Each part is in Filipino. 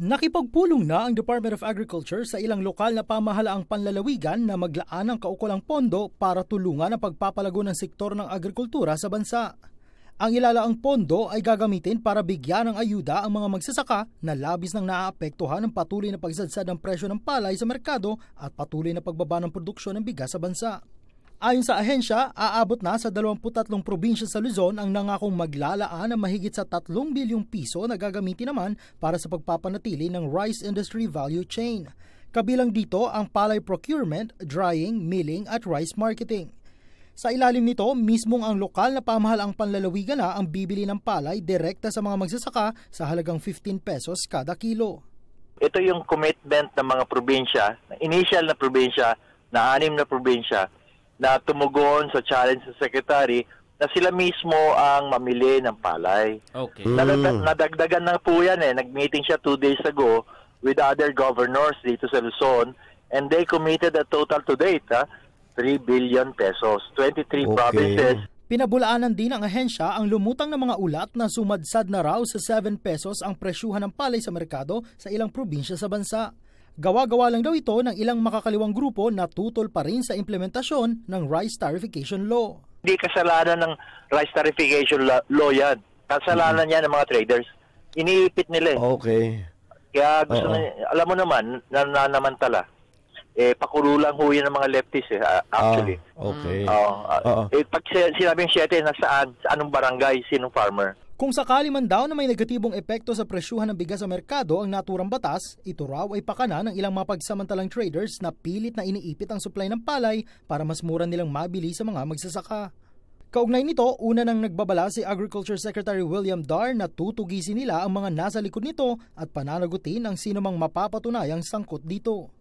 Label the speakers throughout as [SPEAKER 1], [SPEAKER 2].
[SPEAKER 1] Nakipagpulong na ang Department of Agriculture sa ilang lokal na pamahalaang panlalawigan na maglaan ng kaukulang pondo para tulungan ang pagpapalago ng sektor ng agrikultura sa bansa. Ang ilalaang pondo ay gagamitin para bigyan ng ayuda ang mga magsasaka na labis nang naaapektuhan ng patuloy na pagsadsad ng presyo ng palay sa merkado at patuloy na pagbaba ng produksyon ng bigas sa bansa. Ayon sa ahensya, aabot na sa 23 probinsya sa Luzon ang nangakong maglalaan ng mahigit sa 3 bilyong piso na gagamitin naman para sa pagpapanatili ng rice industry value chain. Kabilang dito ang palay procurement, drying, milling at rice marketing. Sa ilalim nito, mismong ang lokal na pamahalaang panlalawigan na ang bibili ng palay direkta sa mga magsasaka sa halagang 15 pesos kada kilo.
[SPEAKER 2] Ito yung commitment ng mga probinsya, initial na probinsya, na anim na probinsya na tumugon sa challenge ng secretary na sila mismo ang mamili ng palay. Okay. Nadag- hmm. nadagdagan na po yan eh. Nag-meeting siya two days ago with other governors dito sa Luzon and they committed a total to date ha, ah, 3 billion pesos, 23 okay. provinces.
[SPEAKER 1] Pinabulaanan din ang ahensya ang lumutang ng mga ulat na sumadsad na raw sa 7 pesos ang presyuhan ng palay sa merkado sa ilang probinsya sa bansa. Gawa-gawa lang daw ito ng ilang makakaliwang grupo na tutol pa rin sa implementasyon ng Rice Tarification Law. Hindi
[SPEAKER 2] kasalanan ng Rice Tarification Law yan. Kasalanan mm-hmm. yan ng mga traders. Iniipit nila eh. Okay. Kaya gusto uh na, alam mo naman, nananamantala. Eh, pakulo lang ho yun ng mga leftists eh, actually. Ah, okay. Oo. Uh, uh, eh, pag sinabing 7, nasaan? Anong barangay? Sinong farmer?
[SPEAKER 1] Kung sakali man daw na may negatibong epekto sa presyuhan ng bigas sa merkado ang naturang batas, ito raw ay pakana ng ilang mapagsamantalang traders na pilit na iniipit ang supply ng palay para mas mura nilang mabili sa mga magsasaka. Kaugnay nito, una nang nagbabala si Agriculture Secretary William Dar na tutugisin nila ang mga nasa likod nito at pananagutin ang sinumang mapapatunayang sangkot dito.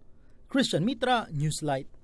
[SPEAKER 1] Christian Mitra, Newslight.